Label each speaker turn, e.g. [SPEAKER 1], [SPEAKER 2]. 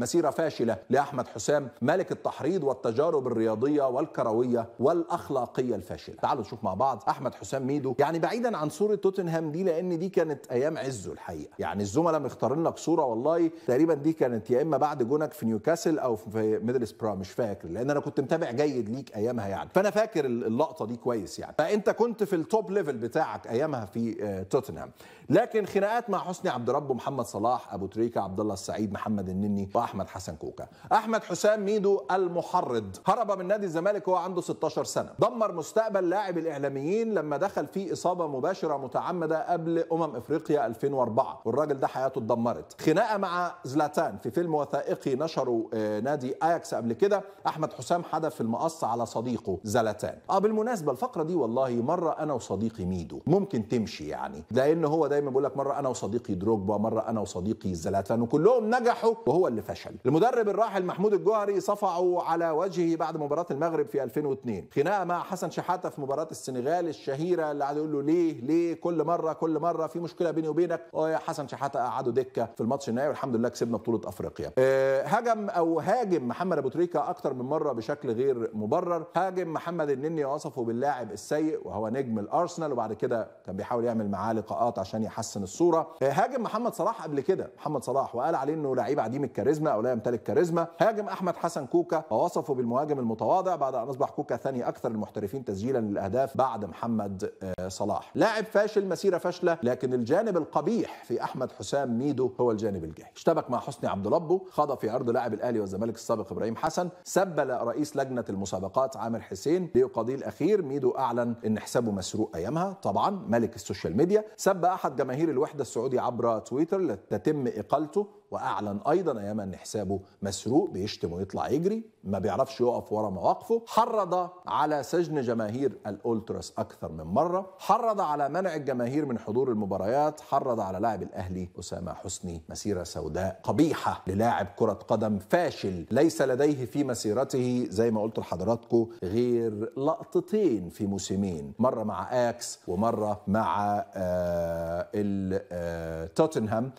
[SPEAKER 1] مسيرة فاشلة لأحمد حسام ملك التحريض والتجارب الرياضية والكروية والأخلاقية الفاشلة تعالوا نشوف مع بعض أحمد حسام ميدو يعني بعيدا عن صورة توتنهام دي لأن دي كانت أيام عزه الحقيقة يعني الزملاء مختارين لك صورة والله تقريبا دي كانت يا إما بعد جونك في نيوكاسل أو في ميدلسبرا مش فاكر لأن أنا كنت متابع جيد ليك أيامها يعني فأنا فاكر اللقطة دي كويس يعني فأنت كنت في التوب ليفل بتاعك أيامها في آه، توتنهام لكن خناقات مع حسني عبد رب محمد صلاح أبو تريكة عبد الله السعيد محمد النني احمد حسن كوكا احمد حسام ميدو المحرض هرب من نادي الزمالك وهو عنده 16 سنه دمر مستقبل لاعب الاعلاميين لما دخل في اصابه مباشره متعمده قبل امم افريقيا 2004 والراجل ده حياته اتدمرت خناقه مع زلاتان في فيلم وثائقي نشره آه، نادي اياكس قبل كده احمد حسام حدف المقص على صديقه زلاتان اه بالمناسبه الفقره دي والله مره انا وصديقي ميدو ممكن تمشي يعني لان هو دايما بيقول لك مره انا وصديقي دروجبا مره انا وصديقي زلاتان وكلهم نجحوا وهو اللي فشل فشل المدرب الراحل محمود الجوهري صفعه على وجهه بعد مباراه المغرب في 2002 خناقه مع حسن شحاته في مباراه السنغال الشهيره اللي قعد يقول له ليه ليه كل مره كل مره في مشكله بيني وبينك اه يا حسن شحاته قعدوا دكه في الماتش النهائي والحمد لله كسبنا بطوله افريقيا أه، هجم او هاجم محمد ابو تريكه اكتر من مره بشكل غير مبرر هاجم محمد النني وصفه باللاعب السيء وهو نجم الارسنال وبعد كده كان بيحاول يعمل معاه لقاءات عشان يحسن الصوره أه، هاجم محمد صلاح قبل كده محمد صلاح وقال عليه انه لعيب عديم الكاريزما كاريزما او لا يمتلك كاريزما هاجم احمد حسن كوكا ووصفه بالمهاجم المتواضع بعد ان اصبح كوكا ثاني اكثر المحترفين تسجيلا للاهداف بعد محمد آه، صلاح لاعب فاشل مسيره فاشله لكن الجانب القبيح في احمد حسام ميدو هو الجانب الجاي اشتبك مع حسني عبد ربه خاض في عرض لاعب الاهلي والزمالك السابق ابراهيم حسن سبل رئيس لجنه المسابقات عامر حسين ليقاضيه الاخير ميدو اعلن ان حسابه مسروق ايامها طبعا ملك السوشيال ميديا سب احد جماهير الوحده السعودي عبر تويتر لتتم اقالته واعلن ايضا ايام ان حسابه مسروق بيشتم ويطلع يجري ما بيعرفش يقف ورا مواقفه حرض على سجن جماهير الالتراس اكثر من مره حرض على منع الجماهير من حضور المباريات حرض على لاعب الاهلي اسامه حسني مسيره سوداء قبيحه للاعب كره قدم فاشل ليس لديه في مسيرته زي ما قلت لحضراتكم غير لقطتين في موسمين مره مع اكس ومره مع آه, آه، توتنهام